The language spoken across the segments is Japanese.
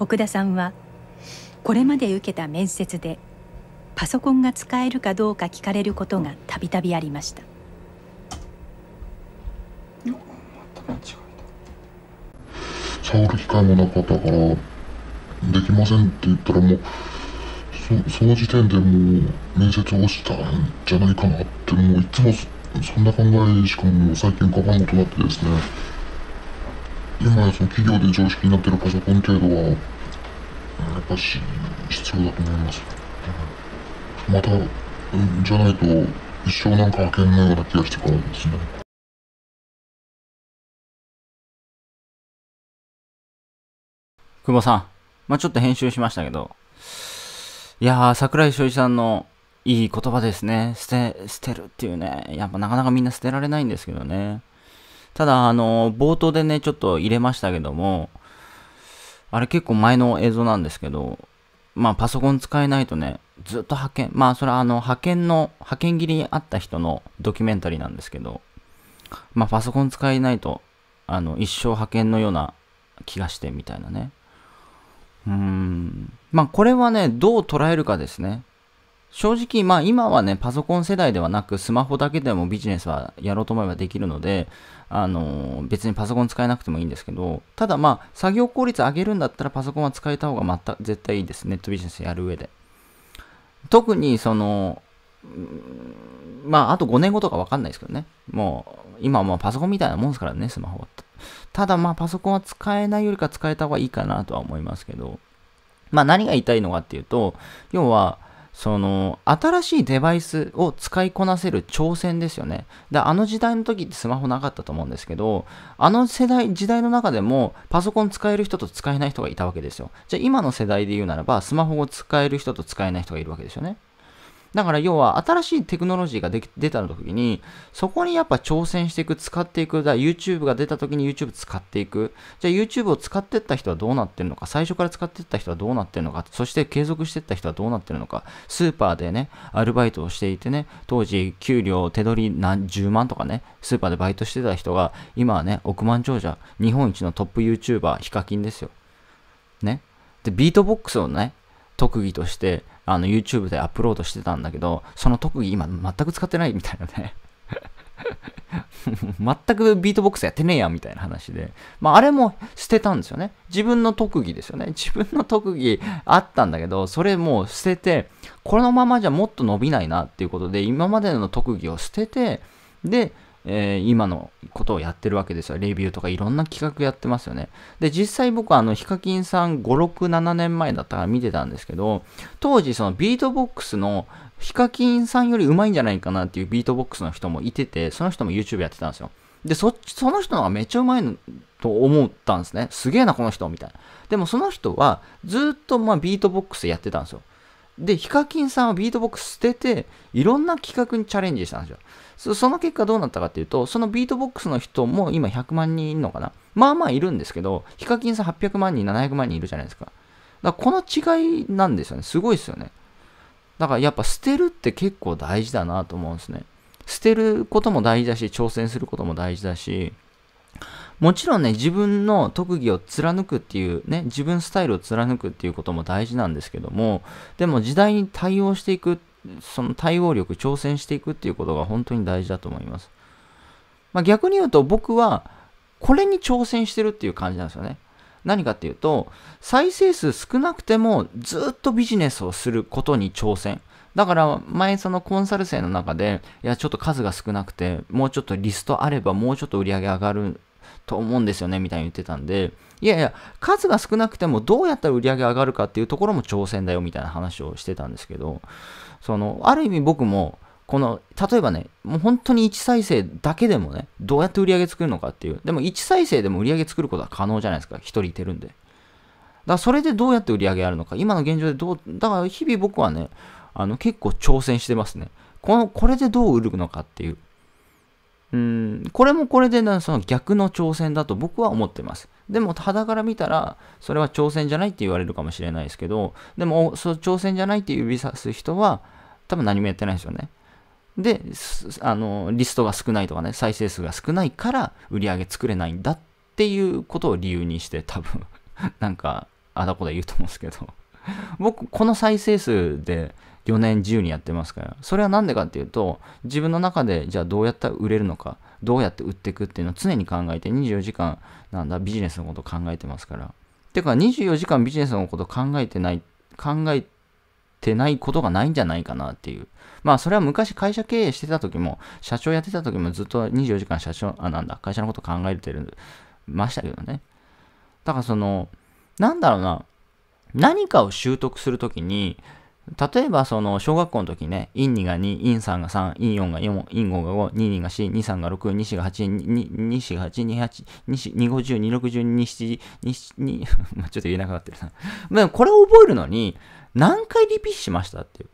奥田さんはこれまで受けた面接でパソコンが使えるかどうか聞かれることがたびたびありました触る機会もなかったからできませんって言ったらもうそその時点でもう面接落ちたんじゃないかなってもういつもそんな考えしかも最近かえんことなってですね今その企業で常識になってるパソコン程度はやっぱし必要だと思います、またじゃないと一生なんか開けないような気がしてからですね久保さん。まあ、ちょっと編集しましたけど。いやー、桜井翔一さんのいい言葉ですね。捨て、捨てるっていうね。やっぱなかなかみんな捨てられないんですけどね。ただ、あの、冒頭でね、ちょっと入れましたけども、あれ結構前の映像なんですけど、まあパソコン使えないとね、ずっと派遣、まあそれはあの派遣の、派遣切りにあった人のドキュメンタリーなんですけど、まあパソコン使えないと、あの一生派遣のような気がしてみたいなね。うーん。まあこれはね、どう捉えるかですね。正直、まあ今はね、パソコン世代ではなく、スマホだけでもビジネスはやろうと思えばできるので、あの、別にパソコン使えなくてもいいんですけど、ただまあ、作業効率上げるんだったらパソコンは使えた方がまた絶対いいです。ネットビジネスやる上で。特に、その、まあ、あと5年後とかわかんないですけどね。もう、今はもうパソコンみたいなもんですからね、スマホは。ただまあ、パソコンは使えないよりか使えた方がいいかなとは思いますけど、まあ何が言いたいのかっていうと、要は、その新しいデバイスを使いこなせる挑戦ですよね。で、あの時代の時ってスマホなかったと思うんですけど、あの世代、時代の中でもパソコン使える人と使えない人がいたわけですよ。じゃあ今の世代で言うならば、スマホを使える人と使えない人がいるわけですよね。だから要は新しいテクノロジーがで出た時に、そこにやっぱ挑戦していく、使っていく、だ YouTube が出た時に YouTube 使っていく。じゃあ YouTube を使ってった人はどうなってるのか、最初から使ってった人はどうなってるのか、そして継続してった人はどうなってるのか、スーパーでね、アルバイトをしていてね、当時給料手取り何10万とかね、スーパーでバイトしてた人が、今はね、億万長者、日本一のトップ YouTuber、ヒカキンですよ。ね。で、ビートボックスをね、特技としてあの YouTube でアップロードしてたんだけど、その特技今全く使ってないみたいなね。全くビートボックスやってねえやみたいな話で、まあ、あれも捨てたんですよね。自分の特技ですよね。自分の特技あったんだけど、それもう捨てて、このままじゃもっと伸びないなっていうことで、今までの特技を捨てて、で、えー、今のことをやってるわけですよ。レビューとかいろんな企画やってますよね。で、実際僕はあの、ヒカキンさん5、6、7年前だったから見てたんですけど、当時そのビートボックスのヒカキンさんより上手いんじゃないかなっていうビートボックスの人もいてて、その人も YouTube やってたんですよ。で、そっち、その人のがめっちゃうまいと思ったんですね。すげえな、この人、みたいな。でもその人は、ずっとまあビートボックスやってたんですよ。で、ヒカキンさんはビートボックス捨てて、いろんな企画にチャレンジしたんですよ。そその結果どうなったかっていうと、そのビートボックスの人も今100万人いるのかなまあまあいるんですけど、ヒカキンさん800万人、700万人いるじゃないですか。だからこの違いなんですよね。すごいですよね。だからやっぱ捨てるって結構大事だなと思うんですね。捨てることも大事だし、挑戦することも大事だし、もちろんね、自分の特技を貫くっていうね、自分スタイルを貫くっていうことも大事なんですけども、でも時代に対応していく、その対応力、挑戦していくっていうことが本当に大事だと思います。まあ、逆に言うと僕は、これに挑戦してるっていう感じなんですよね。何かっていうと、再生数少なくてもずっとビジネスをすることに挑戦。だから前そのコンサル生の中で、いやちょっと数が少なくて、もうちょっとリストあればもうちょっと売り上げ上がると思うんですよねみたいに言ってたんで、いやいや、数が少なくてもどうやったら売り上げ上がるかっていうところも挑戦だよみたいな話をしてたんですけど、その、ある意味僕も、この、例えばね、もう本当に1再生だけでもね、どうやって売り上げ作るのかっていう。でも1再生でも売り上げ作ることは可能じゃないですか。1人いてるんで。だからそれでどうやって売り上げあるのか。今の現状でどう、だから日々僕はね、あの結構挑戦してますね。この、これでどう売るのかっていう。うん、これもこれで、その逆の挑戦だと僕は思ってます。でも、肌から見たら、それは挑戦じゃないって言われるかもしれないですけど、でも、そ挑戦じゃないって指さす人は、多分何もやってないですよね。で、あの、リストが少ないとかね、再生数が少ないから、売り上げ作れないんだっていうことを理由にして、多分なんか、あだこだ言うと思うんですけど、僕、この再生数で、4年自由にやってますから。それは何でかっていうと、自分の中で、じゃあどうやったら売れるのか、どうやって売っていくっていうのを常に考えて、24時間、なんだ、ビジネスのことを考えてますから。てか、24時間ビジネスのことを考えてない、考えてないことがないんじゃないかなっていう。まあ、それは昔会社経営してた時も、社長やってた時もずっと24時間社長、あ、なんだ、会社のこと考えてる、ましたけどね。だからその、なんだろうな、何かを習得するときに、例えば、その、小学校の時ね、陰2が2、陰3が3、陰4が4、陰5が5、22が4、23が6、24が8、24が8、28、250、260、27、2、ちょっと言えなくなってるな。でこれを覚えるのに、何回リピしましたっていう。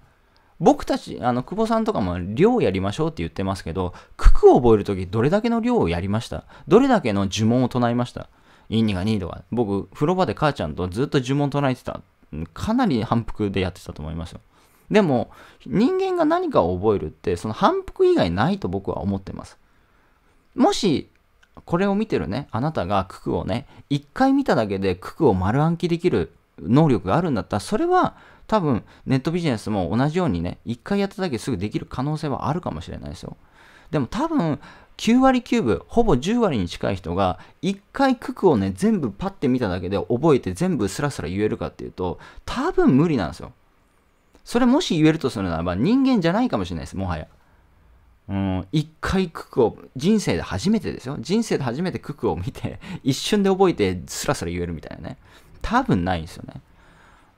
僕たち、あの、久保さんとかも量やりましょうって言ってますけど、九九を覚えるときどれだけの量をやりましたどれだけの呪文を唱えました陰2が2とか、僕、風呂場で母ちゃんとずっと呪文唱えてたかなり反復でやってたと思いますよ。でも、人間が何かを覚えるって、その反復以外ないと僕は思ってます。もし、これを見てるね、あなたが九九をね、一回見ただけで九九を丸暗記できる能力があるんだったら、それは多分ネットビジネスも同じようにね、一回やっただけですぐできる可能性はあるかもしれないですよ。でも多分9割9分、ほぼ10割に近い人が、1回九九をね、全部パッて見ただけで覚えて全部スラスラ言えるかっていうと、多分無理なんですよ。それもし言えるとするならば、人間じゃないかもしれないです、もはや。うん、一回九九を、人生で初めてですよ。人生で初めて九九を見て、一瞬で覚えてスラスラ言えるみたいなね。多分ないんですよね。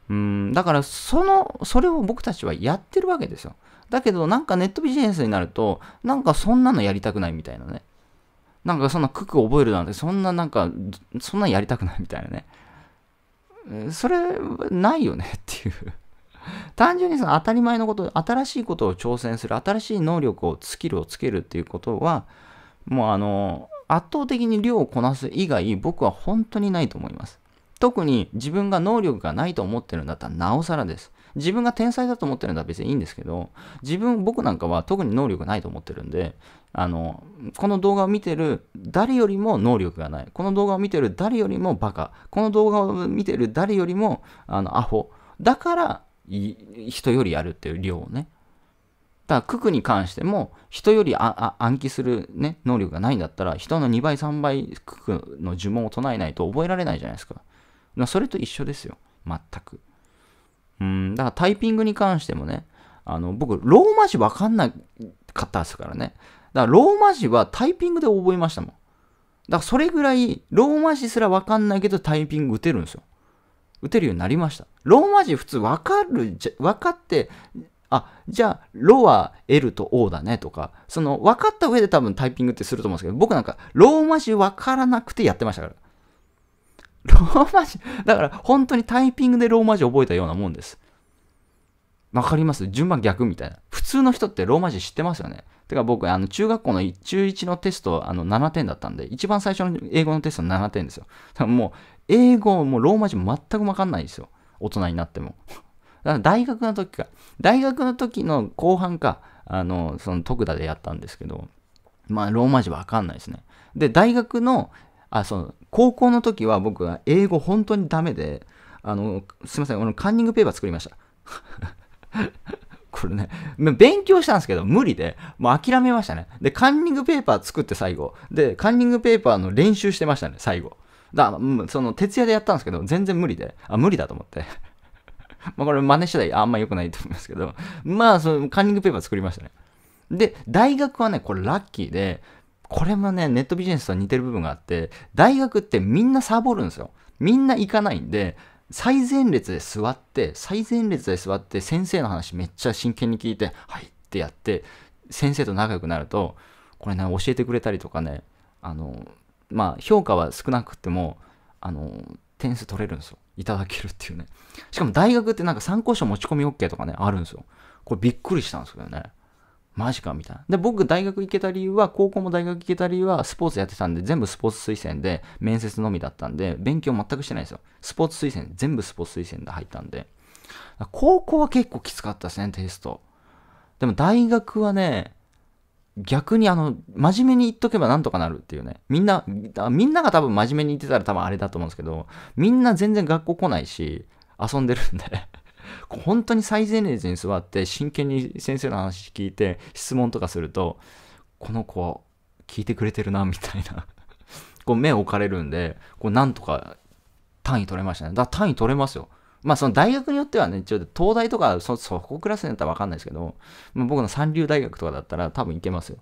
うん、だからその、それを僕たちはやってるわけですよ。だけどなんかネットビジネスになると、なんかそんなのやりたくないみたいなね。なんかそんな九九覚えるなんて、そんななんか、そんなやりたくないみたいなね。それ、ないよねっていう単純にその当たり前のこと、新しいことを挑戦する、新しい能力を、スキルをつけるっていうことは、もうあの、圧倒的に量をこなす以外、僕は本当にないと思います。特に自分が能力がないと思ってるんだったらなおさらです。自分が天才だと思ってるんだったら別にいいんですけど、自分、僕なんかは特に能力がないと思ってるんで、あの、この動画を見てる誰よりも能力がない。この動画を見てる誰よりもバカ。この動画を見てる誰よりも、あの、アホ。だから、人よりやるっていう量をね。だから、九九に関しても、人より暗記する、ね、能力がないんだったら、人の2倍、3倍、九九の呪文を唱えないと覚えられないじゃないですか。それと一緒ですよ。全く。うん、だからタイピングに関してもね、あの、僕、ローマ字わかんなかったですからね。だからローマ字はタイピングで覚えましたもん。だからそれぐらい、ローマ字すらわかんないけどタイピング打てるんですよ。打てるようになりました。ローマ字普通わかるわかって、あ、じゃあ、ロは L と O だねとか、その分かった上で多分タイピングってすると思うんですけど、僕なんかローマ字分からなくてやってましたから。ローマ字、だから本当にタイピングでローマ字覚えたようなもんです。わかります順番逆みたいな。普通の人ってローマ字知ってますよね。てか僕、あの中学校の中1のテストあの7点だったんで、一番最初の英語のテスト7点ですよ。だからもう、英語、もローマ字も全くわかんないですよ。大人になっても。だから大学の時か。大学の時の後半か、あの、その徳田でやったんですけど、まあ、ローマ字わかんないですね。で、大学のあその高校の時は僕は英語本当にダメであのすいませんあのカンニングペーパー作りました これね、勉強したんですけど、無理で、もう諦めましたね。で、カンニングペーパー作って最後。で、カンニングペーパーの練習してましたね、最後。だその、徹夜でやったんですけど、全然無理で、あ、無理だと思って。まあこれ真似次第あんま良くないと思いますけど、まあ、その、カンニングペーパー作りましたね。で、大学はね、これラッキーで、これもね、ネットビジネスと似てる部分があって、大学ってみんなサボるんですよ。みんな行かないんで、最前列で座って、最前列で座って、先生の話めっちゃ真剣に聞いて、はいってやって、先生と仲良くなると、これね、教えてくれたりとかね、あの、まあ、評価は少なくても、あの、点数取れるんですよ。いただけるっていうね。しかも大学ってなんか参考書持ち込み OK とかね、あるんですよ。これびっくりしたんですけどね。マジかみたいな。で、僕、大学行けた理由は、高校も大学行けた理由は、スポーツやってたんで、全部スポーツ推薦で、面接のみだったんで、勉強全くしてないですよ。スポーツ推薦、全部スポーツ推薦で入ったんで。高校は結構きつかったですね、テスト。でも、大学はね、逆にあの、真面目に言っとけばなんとかなるっていうね。みんな、みんなが多分真面目に言ってたら多分あれだと思うんですけど、みんな全然学校来ないし、遊んでるんで本当に最前列に座って真剣に先生の話聞いて質問とかすると、この子聞いてくれてるな、みたいな こう目を置かれるんで、こうなんとか単位取れましたね。だから単位取れますよ。まあその大学によってはね、ちょっと東大とかそ、そこクラスになったらわかんないですけど、まあ、僕の三流大学とかだったら多分行けますよ。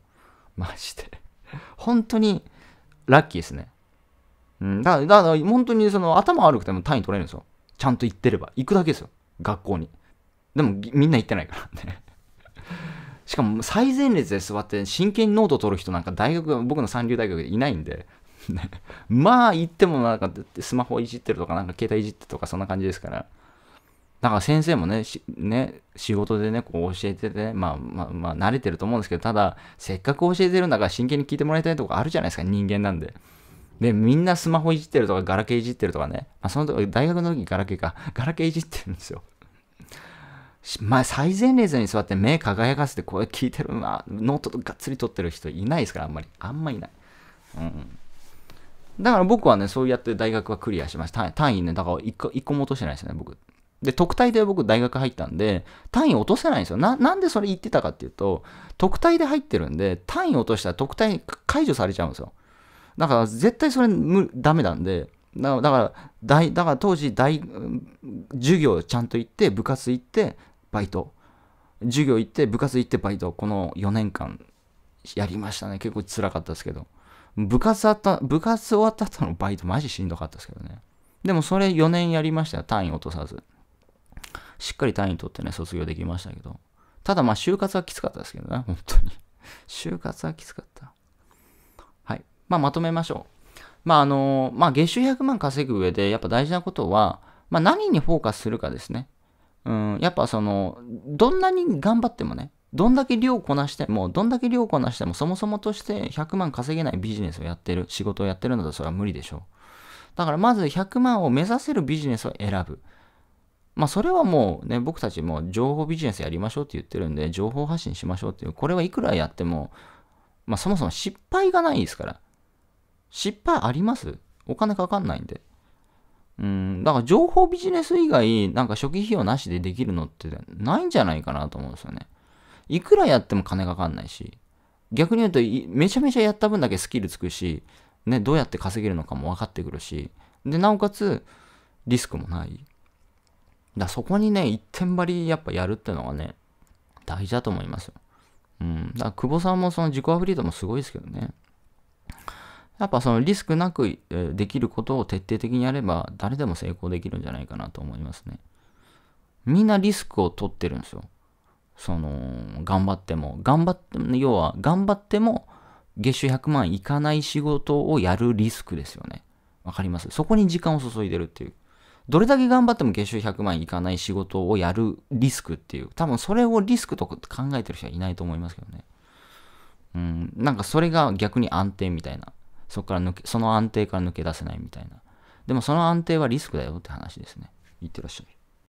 マジで 本当にラッキーですね。うん、だから、だから本当にその頭悪くても単位取れるんですよ。ちゃんと言ってれば。行くだけですよ。学校に。でもみんな行ってないからね しかも最前列で座って真剣にノート取る人なんか大学、僕の三流大学でいないんで まあ行ってもなんかスマホいじってるとかなんか携帯いじってとかそんな感じですから。だから先生もね、ね仕事でね、こう教えてて、ね、まあまあまあ慣れてると思うんですけど、ただ、せっかく教えてるんだから真剣に聞いてもらいたいとこあるじゃないですか、人間なんで。で、みんなスマホいじってるとか、ガラケーいじってるとかね。まあ、その時、大学の時ガラケーか。ガラケーいじってるんですよ。まあ、最前列に座って目輝かせて声聞いてる、まあ、ノートとがっつり取ってる人いないですから、あんまり。あんまいない。うん、だから僕はね、そうやって大学はクリアしました。単位ね、だから一個一個も落としてないですね、僕。で、特待で僕大学入ったんで、単位落とせないんですよ。な、なんでそれ言ってたかっていうと、特待で入ってるんで、単位落としたら特待解除されちゃうんですよ。だから絶対それダメなんで、だから大だから当時大授業ちゃんと行って部活行ってバイト授業行って部活行ってバイトこの4年間やりましたね結構辛かったですけど部活あった部活終わった後のバイトマジしんどかったですけどねでもそれ4年やりましたよ単位落とさずしっかり単位取ってね卒業できましたけどただまあ就活はきつかったですけどね本当に 就活はきつかったまあ、まとめましょう。まあ、あの、まあ、月収100万稼ぐ上で、やっぱ大事なことは、まあ、何にフォーカスするかですね。うん、やっぱその、どんなに頑張ってもね、どんだけ量こなしても、どんだけ量こなしても、そもそもとして100万稼げないビジネスをやってる、仕事をやってるのだとそれは無理でしょう。だからまず100万を目指せるビジネスを選ぶ。まあそれはもうね、僕たちも情報ビジネスやりましょうって言ってるんで、情報発信しましょうっていう、これはいくらやっても、まあそもそも失敗がないですから。失敗ありますお金かかんないんで。うん、だから情報ビジネス以外、なんか初期費用なしでできるのってないんじゃないかなと思うんですよね。いくらやっても金かかんないし、逆に言うと、めちゃめちゃやった分だけスキルつくし、ね、どうやって稼げるのかも分かってくるし、で、なおかつ、リスクもない。だそこにね、一点張りやっぱやるってのがね、大事だと思いますよ。うん。だから久保さんもその自己アフリートもすごいですけどね。やっぱそのリスクなくできることを徹底的にやれば誰でも成功できるんじゃないかなと思いますね。みんなリスクを取ってるんですよ。その、頑張っても。頑張っても、要は頑張っても月収100万いかない仕事をやるリスクですよね。わかりますそこに時間を注いでるっていう。どれだけ頑張っても月収100万いかない仕事をやるリスクっていう。多分それをリスクと考えてる人はいないと思いますけどね。うん、なんかそれが逆に安定みたいな。そこから抜け、その安定から抜け出せないみたいな。でもその安定はリスクだよって話ですね。いってらっしゃい。